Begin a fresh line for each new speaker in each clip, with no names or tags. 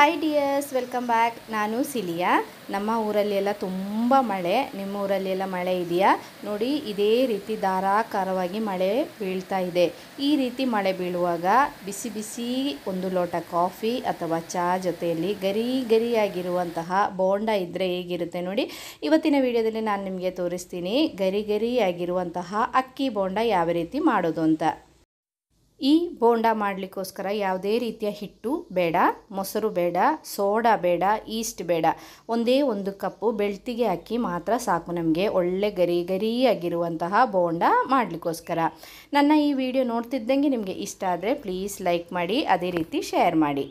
hi dears welcome back ನಾನು Celia ನಮ್ಮ ಊರಲ್ಲಿ ಎಲ್ಲ ತುಂಬ ಮಳೆ ನಿಮ್ಮ ಊರಲ್ಲಿ ಎಲ್ಲ ಮಳೆ ಇದೆಯಾ ನೋಡಿ ಇದೇ ರೀತಿ ಧಾರಾಕಾರವಾಗಿ ಮಳೆ ಬೀಳ್ತಾ ಇದೆ ಈ ರೀತಿ ಮಳೆ ಬೀಳುವಾಗ ಬಿಸಿ ಬಿಸಿ ಒಂದು ಲೋಟ ಕಾಫಿ ಅಥವಾ ಚಹಾ ಜೊತೆಯಲ್ಲಿ ಗರಿ ಗರಿಯಾಗಿರುವಂತಹ ಬೋಂಡ ಇದ್ದರೆ ಹೇಗಿರುತ್ತೆ ನೋಡಿ ಇವತ್ತಿನ ವಿಡಿಯೋದಲ್ಲಿ ನಾನು ನಿಮಗೆ ತೋರಿಸ್ತೀನಿ ಗರಿ ಗರಿಯಾಗಿರುವಂತಹ ಅಕ್ಕಿ ಬೋಂಡ ಯಾವ ರೀತಿ ಮಾಡೋದು ಅಂತ ಈ ಬೋಂಡ ಮಾಡಲಿಕ್ಕೋಸ್ಕರ ಯಾವುದೇ ರೀತಿಯ ಹಿಟ್ಟು ಬೇಡ ಮೊಸರು ಬೇಡ ಸೋಡಾ ಬೇಡ ಈಸ್ಟ್ ಬೇಡ ಒಂದೇ ಒಂದು ಕಪ್ಪು ಬೆಳ್ತಿಗೆ ಅಕ್ಕಿ ಮಾತ್ರ ಸಾಕು ನಮಗೆ ಒಳ್ಳೆ ಗರಿ ಗರಿಯಾಗಿರುವಂತಹ ಬೋಂಡ ಮಾಡಲಿಕ್ಕೋಸ್ಕರ ನನ್ನ ಈ ವಿಡಿಯೋ ನೋಡ್ತಿದ್ದಂಗೆ ನಿಮಗೆ ಇಷ್ಟ ಆದರೆ ಪ್ಲೀಸ್ ಲೈಕ್ ಮಾಡಿ ಅದೇ ರೀತಿ ಶೇರ್ ಮಾಡಿ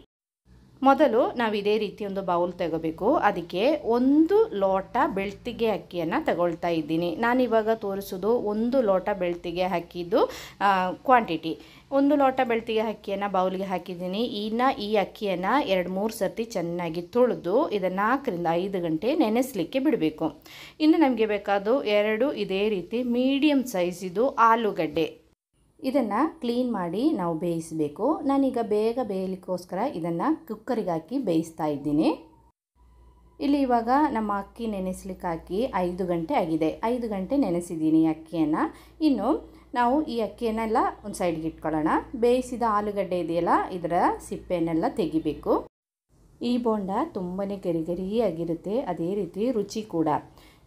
ಮೊದಲು ನಾವು ಇದೇ ರೀತಿ ಒಂದು ಬೌಲ್ ತಗೋಬೇಕು ಅದಕ್ಕೆ ಒಂದು ಲೋಟ ಬೆಳ್ತಿಗೆ ಅಕ್ಕಿಯನ್ನು ತಗೊಳ್ತಾ ಇದ್ದೀನಿ ನಾನಿವಾಗ ತೋರಿಸೋದು ಒಂದು ಲೋಟ ಬೆಳ್ತಿಗೆ ಹಾಕಿದ್ದು ಕ್ವಾಂಟಿಟಿ ಒಂದು ಲೋಟ ಬೆಳ್ತಿಗೆ ಅಕ್ಕಿಯನ್ನು ಬೌಲ್ಗೆ ಹಾಕಿದ್ದೀನಿ ಇನ್ನು ಈ ಅಕ್ಕಿಯನ್ನು ಎರಡು ಮೂರು ಸರ್ತಿ ಚೆನ್ನಾಗಿ ತೊಳೆದು ಇದನ್ನು ನಾಲ್ಕರಿಂದ ಐದು ಗಂಟೆ ನೆನೆಸಲಿಕ್ಕೆ ಬಿಡಬೇಕು ಇನ್ನು ನಮಗೆ ಬೇಕಾದು ಎರಡು ಇದೇ ರೀತಿ ಮೀಡಿಯಮ್ ಸೈಜಿದು ಆಲೂಗಡ್ಡೆ ಇದನ್ನು ಕ್ಲೀನ್ ಮಾಡಿ ನಾವು ಬೇಯಿಸಬೇಕು ನಾನೀಗ ಬೇಗ ಬೇಯಲಿಕ್ಕೋಸ್ಕರ ಇದನ್ನು ಕುಕ್ಕರಿಗೆ ಹಾಕಿ ಬೇಯಿಸ್ತಾ ಇದ್ದೀನಿ ಇಲ್ಲಿ ಇವಾಗ ನಮ್ಮ ಅಕ್ಕಿ ನೆನೆಸ್ಲಿಕ್ಕೆ ಹಾಕಿ ಐದು ಗಂಟೆ ಆಗಿದೆ ಐದು ಗಂಟೆ ನೆನೆಸಿದ್ದೀನಿ ಅಕ್ಕಿಯನ್ನು ಇನ್ನು ನಾವು ಈ ಅಕ್ಕಿಯನ್ನೆಲ್ಲ ಒಂದು ಸೈಡ್ಗೆ ಇಟ್ಕೊಳ್ಳೋಣ ಬೇಯಿಸಿದ ಆಲೂಗಡ್ಡೆ ಇದೆಯಲ್ಲ ಇದರ ಸಿಪ್ಪೆಯನ್ನೆಲ್ಲ ತೆಗಿಬೇಕು ಈ ಬೋಂಡ ತುಂಬಾ ಆಗಿರುತ್ತೆ ಅದೇ ರೀತಿ ರುಚಿ ಕೂಡ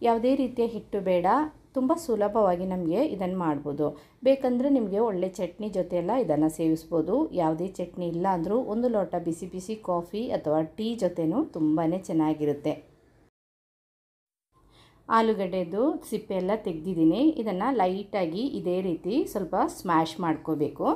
ಯಾವುದೇ ರೀತಿಯ ಹಿಟ್ಟು ಬೇಡ ತುಂಬ ಸುಲಭವಾಗಿ ನಮಗೆ ಇದನ್ನು ಮಾಡ್ಬೋದು ಬೇಕಂದರೆ ನಿಮಗೆ ಒಳ್ಳೆ ಚಟ್ನಿ ಜೊತೆಯೆಲ್ಲ ಇದನ್ನು ಸೇವಿಸ್ಬೋದು ಯಾವುದೇ ಚಟ್ನಿ ಇಲ್ಲ ಅಂದರೂ ಒಂದು ಲೋಟ ಬಿಸಿ ಬಿಸಿ ಕಾಫಿ ಅಥವಾ ಟೀ ಜೊತೆಯೂ ತುಂಬಾ ಚೆನ್ನಾಗಿರುತ್ತೆ ಆಲೂಗಡ್ಡೆದು ಸಿಪ್ಪೆ ಎಲ್ಲ ತೆಗೆದಿದ್ದೀನಿ ಇದನ್ನು ಲೈಟಾಗಿ ಇದೇ ರೀತಿ ಸ್ವಲ್ಪ ಸ್ಮ್ಯಾಶ್ ಮಾಡ್ಕೋಬೇಕು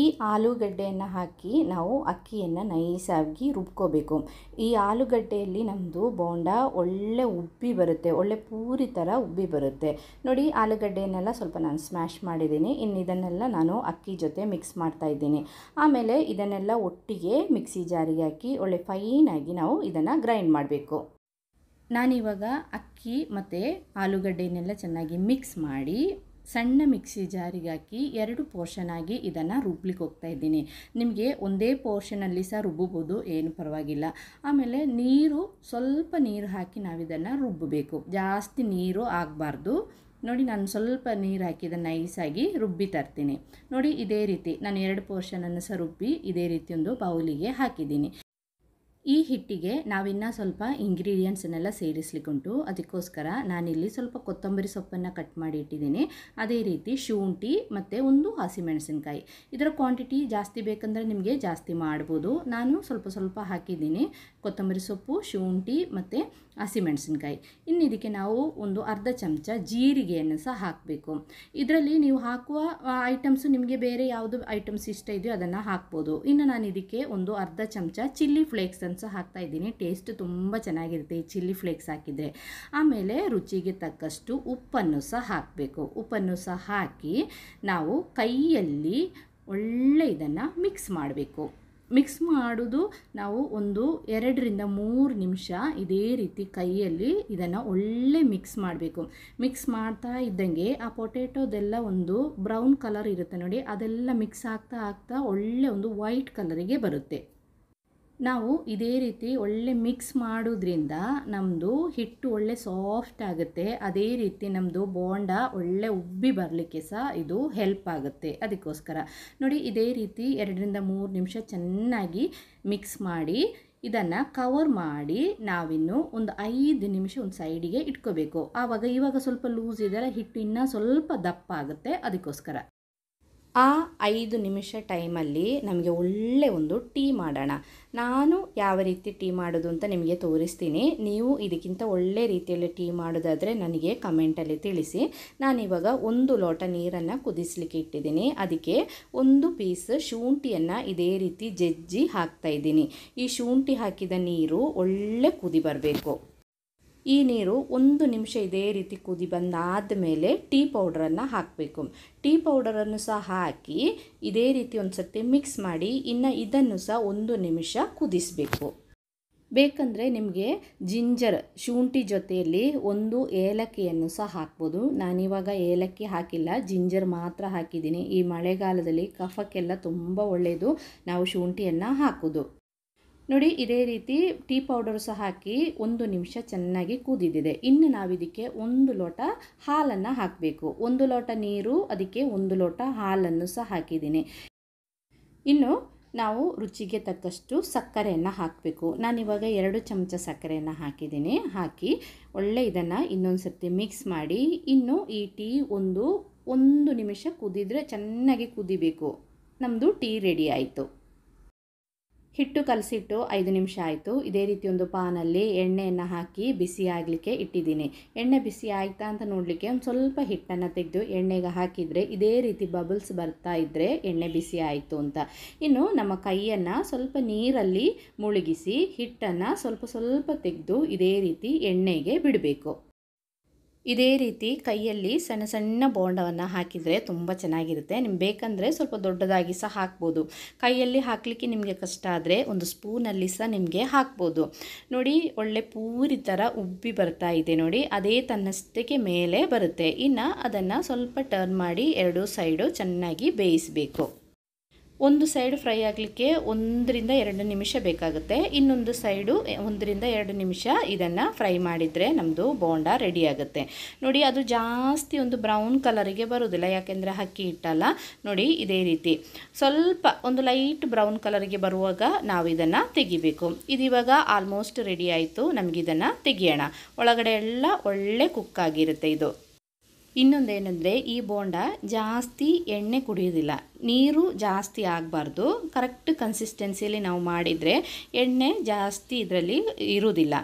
ಈ ಆಲೂಗಡ್ಡೆಯನ್ನು ಹಾಕಿ ನಾವು ಅಕ್ಕಿಯನ್ನು ನೈಸಾಗಿ ರುಬ್ಕೋಬೇಕು ಈ ಆಲೂಗಡ್ಡೆಯಲ್ಲಿ ನಮ್ಮದು ಬೋಂಡ ಒಳ್ಳೆ ಉಬ್ಬಿ ಬರುತ್ತೆ ಒಳ್ಳೆ ಪೂರಿ ಥರ ಉಬ್ಬಿ ಬರುತ್ತೆ ನೋಡಿ ಆಲೂಗಡ್ಡೆಯನ್ನೆಲ್ಲ ಸ್ವಲ್ಪ ನಾನು ಸ್ಮ್ಯಾಶ್ ಮಾಡಿದ್ದೀನಿ ಇನ್ನು ಇದನ್ನೆಲ್ಲ ನಾನು ಅಕ್ಕಿ ಜೊತೆ ಮಿಕ್ಸ್ ಮಾಡ್ತಾ ಇದ್ದೀನಿ ಆಮೇಲೆ ಇದನ್ನೆಲ್ಲ ಒಟ್ಟಿಗೆ ಮಿಕ್ಸಿ ಜಾರಿಗೆ ಹಾಕಿ ಒಳ್ಳೆ ಫೈನಾಗಿ ನಾವು ಇದನ್ನು ಗ್ರೈಂಡ್ ಮಾಡಬೇಕು ನಾನಿವಾಗ ಅಕ್ಕಿ ಮತ್ತು ಆಲೂಗಡ್ಡೆನೆಲ್ಲ ಚೆನ್ನಾಗಿ ಮಿಕ್ಸ್ ಮಾಡಿ ಸಣ್ಣ ಮಿಕ್ಸಿ ಜಾರಿಗೆ ಹಾಕಿ ಎರಡು ಪೋರ್ಷನ್ ಆಗಿ ಇದನ್ನು ರುಬ್ಲಿಕ್ಕೆ ಹೋಗ್ತಾ ಇದ್ದೀನಿ ನಿಮಗೆ ಒಂದೇ ಪೋರ್ಷನಲ್ಲಿ ಸಹ ರುಬ್ಬಬೋದು ಏನು ಪರವಾಗಿಲ್ಲ ಆಮೇಲೆ ನೀರು ಸ್ವಲ್ಪ ನೀರು ಹಾಕಿ ನಾವು ಇದನ್ನು ರುಬ್ಬಬೇಕು ಜಾಸ್ತಿ ನೀರು ಆಗಬಾರ್ದು ನೋಡಿ ನಾನು ಸ್ವಲ್ಪ ನೀರು ಹಾಕಿದ ನೈಸಾಗಿ ರುಬ್ಬಿ ತರ್ತೀನಿ ನೋಡಿ ಇದೇ ರೀತಿ ನಾನು ಎರಡು ಪೋರ್ಷನನ್ನು ಸಹ ರುಬ್ಬಿ ಇದೇ ರೀತಿ ಒಂದು ಬೌಲಿಗೆ ಹಾಕಿದ್ದೀನಿ ಈ ಹಿಟ್ಟಿಗೆ ನಾವಿನ್ನು ಸ್ವಲ್ಪ ಇಂಗ್ರೀಡಿಯೆಂಟ್ಸನ್ನೆಲ್ಲ ಸೇರಿಸ್ಲಿಕ್ಕುಂಟು ಅದಕ್ಕೋಸ್ಕರ ನಾನಿಲ್ಲಿ ಸ್ವಲ್ಪ ಕೊತ್ತಂಬರಿ ಸೊಪ್ಪನ್ನು ಕಟ್ ಮಾಡಿ ಇಟ್ಟಿದ್ದೀನಿ ಅದೇ ರೀತಿ ಶುಂಠಿ ಮತ್ತು ಒಂದು ಹಸಿಮೆಣಸಿನಕಾಯಿ ಇದರ ಕ್ವಾಂಟಿಟಿ ಜಾಸ್ತಿ ಬೇಕಂದರೆ ನಿಮಗೆ ಜಾಸ್ತಿ ಮಾಡ್ಬೋದು ನಾನು ಸ್ವಲ್ಪ ಸ್ವಲ್ಪ ಹಾಕಿದ್ದೀನಿ ಕೊತ್ತಂಬರಿ ಸೊಪ್ಪು ಶುಂಠಿ ಮತ್ತು ಹಸಿಮೆಣಸಿನಕಾಯಿ ಇನ್ನು ಇದಕ್ಕೆ ನಾವು ಒಂದು ಅರ್ಧ ಚಮಚ ಜೀರಿಗೆಯನ್ನು ಸಹ ಹಾಕಬೇಕು ಇದರಲ್ಲಿ ನೀವು ಹಾಕುವ ಐಟಮ್ಸು ನಿಮಗೆ ಬೇರೆ ಯಾವುದು ಐಟಮ್ಸ್ ಇಷ್ಟ ಇದೆಯೋ ಅದನ್ನು ಹಾಕ್ಬೋದು ಇನ್ನು ನಾನು ಇದಕ್ಕೆ ಒಂದು ಅರ್ಧ ಚಮಚ ಚಿಲ್ಲಿ ಫ್ಲೇಕ್ಸ್ ಅಂತ ಸಹ ಹಾಕ್ತಾ ಇದ್ದೀನಿ ಟೇಸ್ಟ್ ತುಂಬ ಚೆನ್ನಾಗಿರುತ್ತೆ ಈ ಚಿಲ್ಲಿ ಫ್ಲೇಕ್ಸ್ ಹಾಕಿದರೆ ಆಮೇಲೆ ರುಚಿಗೆ ತಕ್ಕಷ್ಟು ಉಪ್ಪನ್ನು ಸಹ ಹಾಕಬೇಕು ಉಪ್ಪನ್ನು ಸಹ ಹಾಕಿ ನಾವು ಕೈಯಲ್ಲಿ ಒಳ್ಳೆ ಇದನ್ನು ಮಿಕ್ಸ್ ಮಾಡಬೇಕು ಮಿಕ್ಸ್ ಮಾಡೋದು ನಾವು ಒಂದು ಎರಡರಿಂದ ಮೂರು ನಿಮಿಷ ಇದೇ ರೀತಿ ಕೈಯಲ್ಲಿ ಇದನ್ನು ಒಳ್ಳೆ ಮಿಕ್ಸ್ ಮಾಡಬೇಕು ಮಿಕ್ಸ್ ಮಾಡ್ತಾ ಇದ್ದಂಗೆ ಆ ಪೊಟೆಟೋದೆಲ್ಲ ಒಂದು ಬ್ರೌನ್ ಕಲರ್ ಇರುತ್ತೆ ನೋಡಿ ಅದೆಲ್ಲ ಮಿಕ್ಸ್ ಆಗ್ತಾ ಆಗ್ತಾ ಒಳ್ಳೆ ಒಂದು ವೈಟ್ ಕಲರಿಗೆ ಬರುತ್ತೆ ನಾವು ಇದೇ ರೀತಿ ಒಳ್ಳೆ ಮಿಕ್ಸ್ ಮಾಡೋದ್ರಿಂದ ನಮ್ಮದು ಹಿಟ್ಟು ಒಳ್ಳೆ ಸಾಫ್ಟ್ ಆಗುತ್ತೆ ಅದೇ ರೀತಿ ನಮ್ಮದು ಬೋಂಡ ಒಳ್ಳೆ ಉಬ್ಬಿ ಬರಲಿಕ್ಕೆ ಸಹ ಇದು ಹೆಲ್ಪ್ ಆಗುತ್ತೆ ಅದಕ್ಕೋಸ್ಕರ ನೋಡಿ ಇದೇ ರೀತಿ ಎರಡರಿಂದ ಮೂರು ನಿಮಿಷ ಚೆನ್ನಾಗಿ ಮಿಕ್ಸ್ ಮಾಡಿ ಇದನ್ನು ಕವರ್ ಮಾಡಿ ನಾವಿನ್ನು ಒಂದು ಐದು ನಿಮಿಷ ಒಂದು ಸೈಡಿಗೆ ಇಟ್ಕೋಬೇಕು ಆವಾಗ ಇವಾಗ ಸ್ವಲ್ಪ ಲೂಸ್ ಇದೆಲ್ಲ ಹಿಟ್ಟು ಇನ್ನೂ ಸ್ವಲ್ಪ ದಪ್ಪ ಆಗುತ್ತೆ ಅದಕ್ಕೋಸ್ಕರ ಆ ಐದು ನಿಮಿಷ ಟೈಮಲ್ಲಿ ನಮಗೆ ಒಳ್ಳೆ ಒಂದು ಟೀ ಮಾಡೋಣ ನಾನು ಯಾವ ರೀತಿ ಟೀ ಮಾಡೋದು ಅಂತ ನಿಮಗೆ ತೋರಿಸ್ತೀನಿ ನೀವು ಇದಕ್ಕಿಂತ ಒಳ್ಳೆ ರೀತಿಯಲ್ಲಿ ಟೀ ಮಾಡೋದಾದರೆ ನನಗೆ ಕಮೆಂಟಲ್ಲಿ ತಿಳಿಸಿ ನಾನಿವಾಗ ಒಂದು ಲೋಟ ನೀರನ್ನು ಕುದಿಸ್ಲಿಕ್ಕೆ ಇಟ್ಟಿದ್ದೀನಿ ಅದಕ್ಕೆ ಒಂದು ಪೀಸ್ ಶುಂಠಿಯನ್ನು ಇದೇ ರೀತಿ ಜಜ್ಜಿ ಹಾಕ್ತಾ ಇದ್ದೀನಿ ಈ ಶುಂಠಿ ಹಾಕಿದ ನೀರು ಒಳ್ಳೆ ಕುದಿ ಬರಬೇಕು ಈ ನೀರು ಒಂದು ನಿಮಿಷ ಇದೇ ರೀತಿ ಕುದಿ ಬಂದಾದ ಮೇಲೆ ಟೀ ಪೌಡರನ್ನು ಹಾಕಬೇಕು ಟೀ ಪೌಡರನ್ನು ಸಹ ಹಾಕಿ ಇದೇ ರೀತಿ ಒಂದು ಸರ್ತಿ ಮಿಕ್ಸ್ ಮಾಡಿ ಇನ್ನು ಇದನ್ನು ಸಹ ಒಂದು ನಿಮಿಷ ಕುದಿಸಬೇಕು ಬೇಕಂದರೆ ನಿಮಗೆ ಜಿಂಜರ್ ಶುಂಠಿ ಜೊತೆಯಲ್ಲಿ ಒಂದು ಏಲಕ್ಕಿಯನ್ನು ಸಹ ಹಾಕ್ಬೋದು ನಾನಿವಾಗ ಏಲಕ್ಕಿ ಹಾಕಿಲ್ಲ ಜಿಂಜರ್ ಮಾತ್ರ ಹಾಕಿದ್ದೀನಿ ಈ ಮಳೆಗಾಲದಲ್ಲಿ ಕಫಕ್ಕೆಲ್ಲ ತುಂಬ ಒಳ್ಳೆಯದು ನಾವು ಶುಂಠಿಯನ್ನು ಹಾಕೋದು ನೋಡಿ ಇದೇ ರೀತಿ ಟೀ ಪೌಡರ್ ಸಹ ಹಾಕಿ ಒಂದು ನಿಮಿಷ ಚೆನ್ನಾಗಿ ಕುದಿದಿದೆ ಇನ್ನು ನಾವಿದಕ್ಕೆ ಒಂದು ಲೋಟ ಹಾಲನ್ನು ಹಾಕಬೇಕು ಒಂದು ಲೋಟ ನೀರು ಅದಕ್ಕೆ ಒಂದು ಲೋಟ ಹಾಲನ್ನು ಸಹ ಹಾಕಿದ್ದೀನಿ ಇನ್ನು ನಾವು ರುಚಿಗೆ ತಕ್ಕಷ್ಟು ಸಕ್ಕರೆಯನ್ನು ಹಾಕಬೇಕು ನಾನಿವಾಗ ಎರಡು ಚಮಚ ಸಕ್ಕರೆಯನ್ನು ಹಾಕಿದ್ದೀನಿ ಹಾಕಿ ಒಳ್ಳೆ ಇದನ್ನು ಇನ್ನೊಂದು ಸರ್ತಿ ಮಿಕ್ಸ್ ಮಾಡಿ ಇನ್ನು ಈ ಟೀ ಒಂದು ಒಂದು ನಿಮಿಷ ಕುದಿದ್ರೆ ಚೆನ್ನಾಗಿ ಕುದಿಬೇಕು ನಮ್ಮದು ಟೀ ರೆಡಿ ಆಯಿತು ಹಿಟ್ಟು ಕಲಸಿಟ್ಟು ಐದು ನಿಮಿಷ ಆಯಿತು ಇದೇ ರೀತಿ ಒಂದು ಪಾನಲ್ಲಿ ಎಣ್ಣೆಯನ್ನು ಹಾಕಿ ಬಿಸಿ ಆಗಲಿಕ್ಕೆ ಇಟ್ಟಿದ್ದೀನಿ ಎಣ್ಣೆ ಬಿಸಿ ಆಯಿತಾ ಅಂತ ನೋಡಲಿಕ್ಕೆ ಒಂದು ಸ್ವಲ್ಪ ಹಿಟ್ಟನ್ನು ತೆಗೆದು ಎಣ್ಣೆಗೆ ಹಾಕಿದರೆ ಇದೇ ರೀತಿ ಬಬಲ್ಸ್ ಬರ್ತಾ ಇದ್ದರೆ ಎಣ್ಣೆ ಬಿಸಿ ಆಯಿತು ಅಂತ ಇನ್ನು ನಮ್ಮ ಕೈಯನ್ನು ಸ್ವಲ್ಪ ನೀರಲ್ಲಿ ಮುಳುಗಿಸಿ ಹಿಟ್ಟನ್ನು ಸ್ವಲ್ಪ ಸ್ವಲ್ಪ ತೆಗೆದು ಇದೇ ರೀತಿ ಎಣ್ಣೆಗೆ ಬಿಡಬೇಕು ಇದೇ ರೀತಿ ಕೈಯಲ್ಲಿ ಸಣ್ಣ ಸಣ್ಣ ಬೋಂಡವನ್ನು ಹಾಕಿದರೆ ತುಂಬ ಚೆನ್ನಾಗಿರುತ್ತೆ ನಿಮ್ಗೆ ಬೇಕಂದರೆ ಸ್ವಲ್ಪ ದೊಡ್ಡದಾಗಿ ಸಹ ಹಾಕ್ಬೋದು ಕೈಯಲ್ಲಿ ಹಾಕಲಿಕ್ಕೆ ನಿಮಗೆ ಕಷ್ಟ ಆದರೆ ಒಂದು ಸ್ಪೂನಲ್ಲಿ ಸಹ ನಿಮಗೆ ಹಾಕ್ಬೋದು ನೋಡಿ ಒಳ್ಳೆ ಪೂರಿ ಥರ ಉಬ್ಬಿ ಬರ್ತಾ ಇದೆ ನೋಡಿ ಅದೇ ತನ್ನಷ್ಟಕ್ಕೆ ಮೇಲೆ ಬರುತ್ತೆ ಇನ್ನು ಅದನ್ನು ಸ್ವಲ್ಪ ಟರ್ನ್ ಮಾಡಿ ಎರಡು ಸೈಡು ಚೆನ್ನಾಗಿ ಬೇಯಿಸಬೇಕು ಒಂದು ಸೈಡ್ ಫ್ರೈ ಆಗಲಿಕ್ಕೆ ಒಂದರಿಂದ ಎರಡು ನಿಮಿಷ ಬೇಕಾಗುತ್ತೆ ಇನ್ನೊಂದು ಸೈಡು ಒಂದರಿಂದ ಎರಡು ನಿಮಿಷ ಇದನ್ನು ಫ್ರೈ ಮಾಡಿದರೆ ನಮ್ಮದು ಬೋಂಡ ರೆಡಿ ಆಗುತ್ತೆ ನೋಡಿ ಅದು ಜಾಸ್ತಿ ಒಂದು ಬ್ರೌನ್ ಕಲರಿಗೆ ಬರೋದಿಲ್ಲ ಯಾಕೆಂದರೆ ಅಕ್ಕಿ ಇಟ್ಟಲ್ಲ ನೋಡಿ ಇದೇ ರೀತಿ ಸ್ವಲ್ಪ ಒಂದು ಲೈಟ್ ಬ್ರೌನ್ ಕಲರಿಗೆ ಬರುವಾಗ ನಾವು ಇದನ್ನು ತೆಗಿಬೇಕು ಇದಿವಾಗ ಆಲ್ಮೋಸ್ಟ್ ರೆಡಿ ಆಯಿತು ನಮಗಿದನ್ನು ತೆಗಿಯೋಣ ಒಳಗಡೆ ಎಲ್ಲ ಒಳ್ಳೆ ಕುಕ್ ಆಗಿರುತ್ತೆ ಇದು ಇನ್ನೊಂದೇನೆಂದರೆ ಈ ಬೋಂಡ ಜಾಸ್ತಿ ಎಣ್ಣೆ ಕುಡಿಯೋದಿಲ್ಲ ನೀರು ಜಾಸ್ತಿ ಆಗಬಾರ್ದು ಕರೆಕ್ಟ್ ಕನ್ಸಿಸ್ಟೆನ್ಸಿಯಲ್ಲಿ ನಾವು ಮಾಡಿದರೆ ಎಣ್ಣೆ ಜಾಸ್ತಿ ಇದರಲ್ಲಿ ಇರೋದಿಲ್ಲ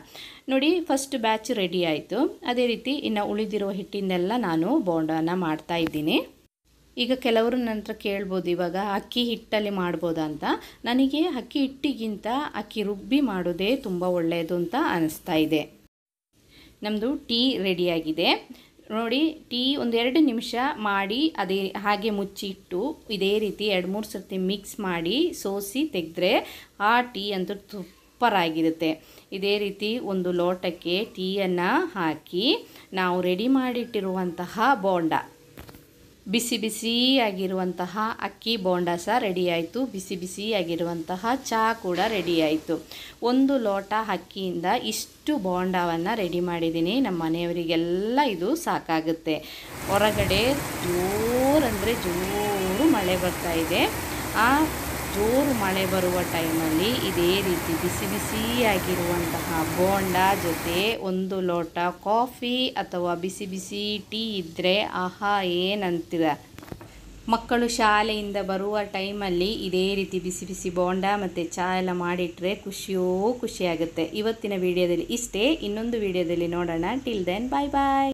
ನೋಡಿ ಫಸ್ಟ್ ಬ್ಯಾಚ್ ರೆಡಿ ಆಯಿತು ಅದೇ ರೀತಿ ಇನ್ನು ಉಳಿದಿರೋ ಹಿಟ್ಟಿನೆಲ್ಲ ನಾನು ಬೋಂಡನ ಮಾಡ್ತಾ ಇದ್ದೀನಿ ಈಗ ಕೆಲವರು ನಂತರ ಕೇಳ್ಬೋದು ಇವಾಗ ಅಕ್ಕಿ ಹಿಟ್ಟಲ್ಲಿ ಮಾಡ್ಬೋದಾ ಅಂತ ನನಗೆ ಅಕ್ಕಿ ಹಿಟ್ಟಿಗಿಂತ ಅಕ್ಕಿ ರುಬ್ಬಿ ಮಾಡೋದೇ ತುಂಬ ಒಳ್ಳೆಯದು ಅಂತ ಅನಿಸ್ತಾ ಇದೆ ನಮ್ಮದು ಟೀ ರೆಡಿಯಾಗಿದೆ ನೋಡಿ ಟೀ ಒಂದೆರಡು ನಿಮಿಷ ಮಾಡಿ ಅದೇ ಹಾಗೆ ಮುಚ್ಚಿಟ್ಟು ಇದೇ ರೀತಿ ಎರಡು ಮೂರು ಸರ್ತಿ ಮಿಕ್ಸ್ ಮಾಡಿ ಸೋಸಿ ತೆಗೆದ್ರೆ ಆ ಟೀ ಅಂತೂ ಆಗಿರುತ್ತೆ ಇದೇ ರೀತಿ ಒಂದು ಲೋಟಕ್ಕೆ ಟೀಯನ್ನು ಹಾಕಿ ನಾವು ರೆಡಿ ಮಾಡಿಟ್ಟಿರುವಂತಹ ಬೋಂಡ ಬಿಸಿ ಬಿಸಿಯಾಗಿರುವಂತಹ ಅಕ್ಕಿ ಸಹ ರೆಡಿಯಾಯಿತು ಬಿಸಿ ಬಿಸಿಯಾಗಿರುವಂತಹ ಚಹಾ ಕೂಡ ರೆಡಿಯಾಯಿತು ಒಂದು ಲೋಟ ಅಕ್ಕಿಯಿಂದ ಇಷ್ಟು ಬೋಂಡಾವನ್ನು ರೆಡಿ ಮಾಡಿದ್ದೀನಿ ನಮ್ಮ ಮನೆಯವರಿಗೆಲ್ಲ ಇದು ಸಾಕಾಗುತ್ತೆ ಹೊರಗಡೆ ಜೋರಂದರೆ ಜೋರು ಮಳೆ ಬರ್ತಾ ಇದೆ ಆ ಜೋರು ಮಳೆ ಬರುವ ಟೈಮಲ್ಲಿ ಇದೇ ರೀತಿ ಬಿಸಿ ಬಿಸಿಯಾಗಿರುವಂತಹ ಬೋಂಡ ಜೊತೆ ಒಂದು ಲೋಟ ಕಾಫಿ ಅಥವಾ ಬಿಸಿ ಬಿಸಿ ಟೀ ಇದ್ದರೆ ಆಹಾ ಏನಂತೀರ ಮಕ್ಕಳು ಶಾಲೆಯಿಂದ ಬರುವ ಟೈಮಲ್ಲಿ ಇದೇ ರೀತಿ ಬಿಸಿ ಬಿಸಿ ಬೋಂಡ ಮತ್ತು ಚಾ ಎಲ್ಲ ಮಾಡಿಟ್ರೆ ಖುಷಿಯೋ ಖುಷಿಯಾಗುತ್ತೆ ಇವತ್ತಿನ ವಿಡಿಯೋದಲ್ಲಿ ಇಷ್ಟೇ ಇನ್ನೊಂದು ವಿಡಿಯೋದಲ್ಲಿ ನೋಡೋಣ ಟಿಲ್ ದೆನ್ ಬಾಯ್ ಬಾಯ್